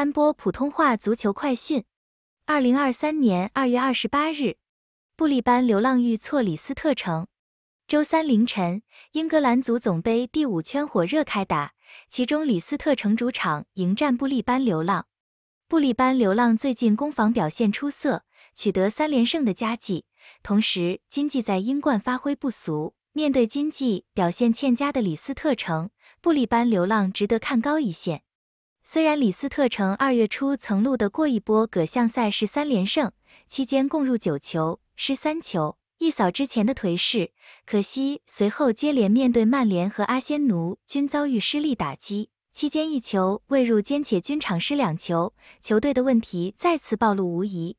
三播普通话足球快讯：二零二三年二月二十八日，布利班流浪欲挫李斯特城。周三凌晨，英格兰足总杯第五圈火热开打，其中李斯特城主场迎战布利班流浪。布利班流浪最近攻防表现出色，取得三连胜的佳绩，同时经济在英冠发挥不俗。面对经济表现欠佳的李斯特城，布利班流浪值得看高一线。虽然李斯特城二月初曾录得过一波各项赛事三连胜，期间共入九球失三球，一扫之前的颓势。可惜随后接连面对曼联和阿仙奴，均遭遇失利打击，期间一球未入，兼且均场失两球，球队的问题再次暴露无遗。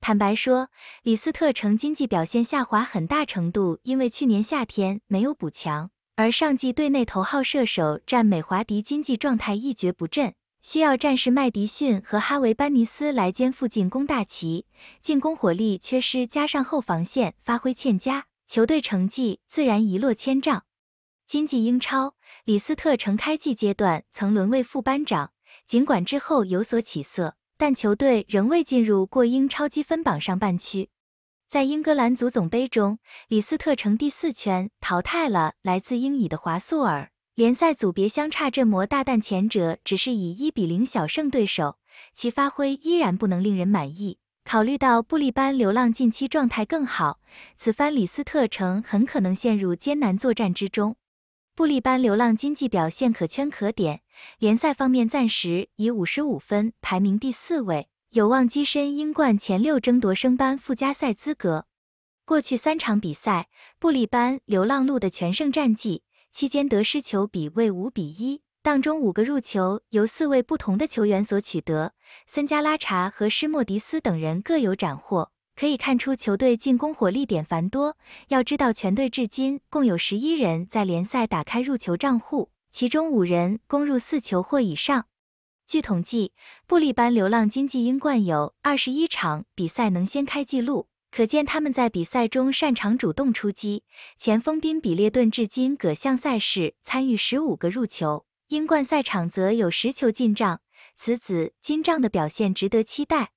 坦白说，李斯特城经济表现下滑很大程度因为去年夏天没有补强，而上季队内头号射手占美华迪经济状态一蹶不振。需要战士麦迪逊和哈维班尼斯来肩负进攻大旗，进攻火力缺失加上后防线发挥欠佳，球队成绩自然一落千丈。今季英超，李斯特城开季阶段曾沦为副班长，尽管之后有所起色，但球队仍未进入过英超积分榜上半区。在英格兰足总杯中，李斯特城第四圈淘汰了来自英乙的华素尔。联赛组别相差这魔大，但前者只是以一比零小胜对手，其发挥依然不能令人满意。考虑到布利班流浪近期状态更好，此番里斯特城很可能陷入艰难作战之中。布利班流浪经济表现可圈可点，联赛方面暂时以五十五分排名第四位，有望跻身英冠前六，争夺升班附加赛资格。过去三场比赛，布利班流浪路的全胜战绩。期间得失球比为五比一，当中五个入球由四位不同的球员所取得，森加拉查和施莫迪斯等人各有斩获。可以看出球队进攻火力点繁多。要知道全队至今共有十一人在联赛打开入球账户，其中五人攻入四球或以上。据统计，布利班流浪金济英冠有二十一场比赛能先开纪录。可见他们在比赛中擅长主动出击。前锋宾比列顿至今各项赛事参与十五个入球，英冠赛场则有十球进账，此子金帐的表现值得期待。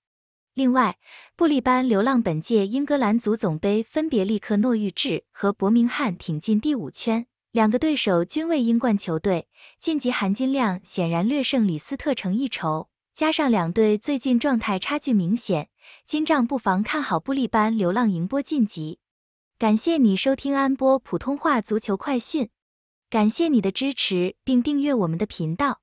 另外，布利班流浪本届英格兰足总杯分别力克诺玉治和伯明翰挺进第五圈，两个对手均为英冠球队，晋级含金量显然略胜李斯特城一筹。加上两队最近状态差距明显，今仗不妨看好布利班流浪赢波晋级。感谢你收听安波普通话足球快讯，感谢你的支持并订阅我们的频道。